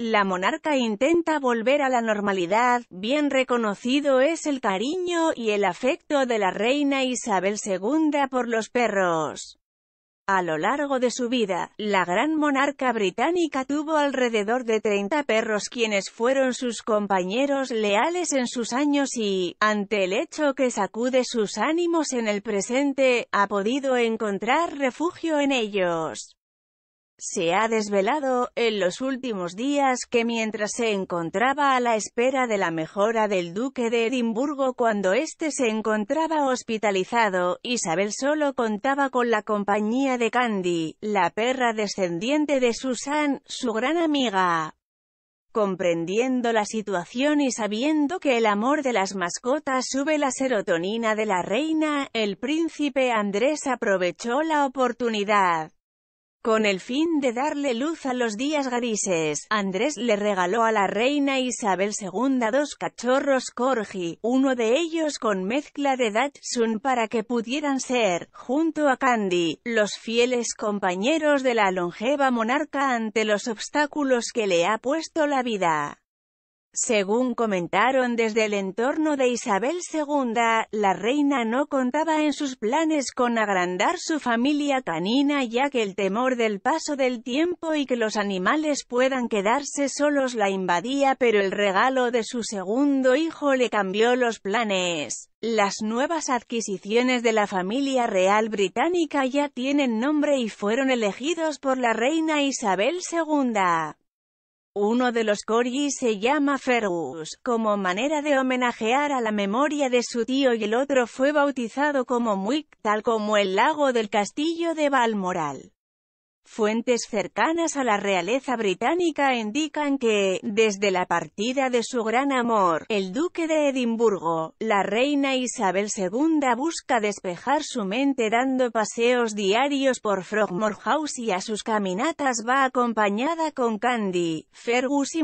La monarca intenta volver a la normalidad, bien reconocido es el cariño y el afecto de la reina Isabel II por los perros. A lo largo de su vida, la gran monarca británica tuvo alrededor de 30 perros quienes fueron sus compañeros leales en sus años y, ante el hecho que sacude sus ánimos en el presente, ha podido encontrar refugio en ellos. Se ha desvelado, en los últimos días, que mientras se encontraba a la espera de la mejora del duque de Edimburgo cuando éste se encontraba hospitalizado, Isabel solo contaba con la compañía de Candy, la perra descendiente de Susan, su gran amiga. Comprendiendo la situación y sabiendo que el amor de las mascotas sube la serotonina de la reina, el príncipe Andrés aprovechó la oportunidad. Con el fin de darle luz a los días grises, Andrés le regaló a la reina Isabel II dos cachorros corgi, uno de ellos con mezcla de Datsun para que pudieran ser, junto a Candy, los fieles compañeros de la longeva monarca ante los obstáculos que le ha puesto la vida. Según comentaron desde el entorno de Isabel II, la reina no contaba en sus planes con agrandar su familia canina ya que el temor del paso del tiempo y que los animales puedan quedarse solos la invadía pero el regalo de su segundo hijo le cambió los planes. Las nuevas adquisiciones de la familia real británica ya tienen nombre y fueron elegidos por la reina Isabel II. Uno de los corgis se llama Fergus, como manera de homenajear a la memoria de su tío y el otro fue bautizado como Muick, tal como el lago del castillo de Balmoral. Fuentes cercanas a la realeza británica indican que, desde la partida de su gran amor, el duque de Edimburgo, la reina Isabel II busca despejar su mente dando paseos diarios por Frogmore House y a sus caminatas va acompañada con Candy, Fergus y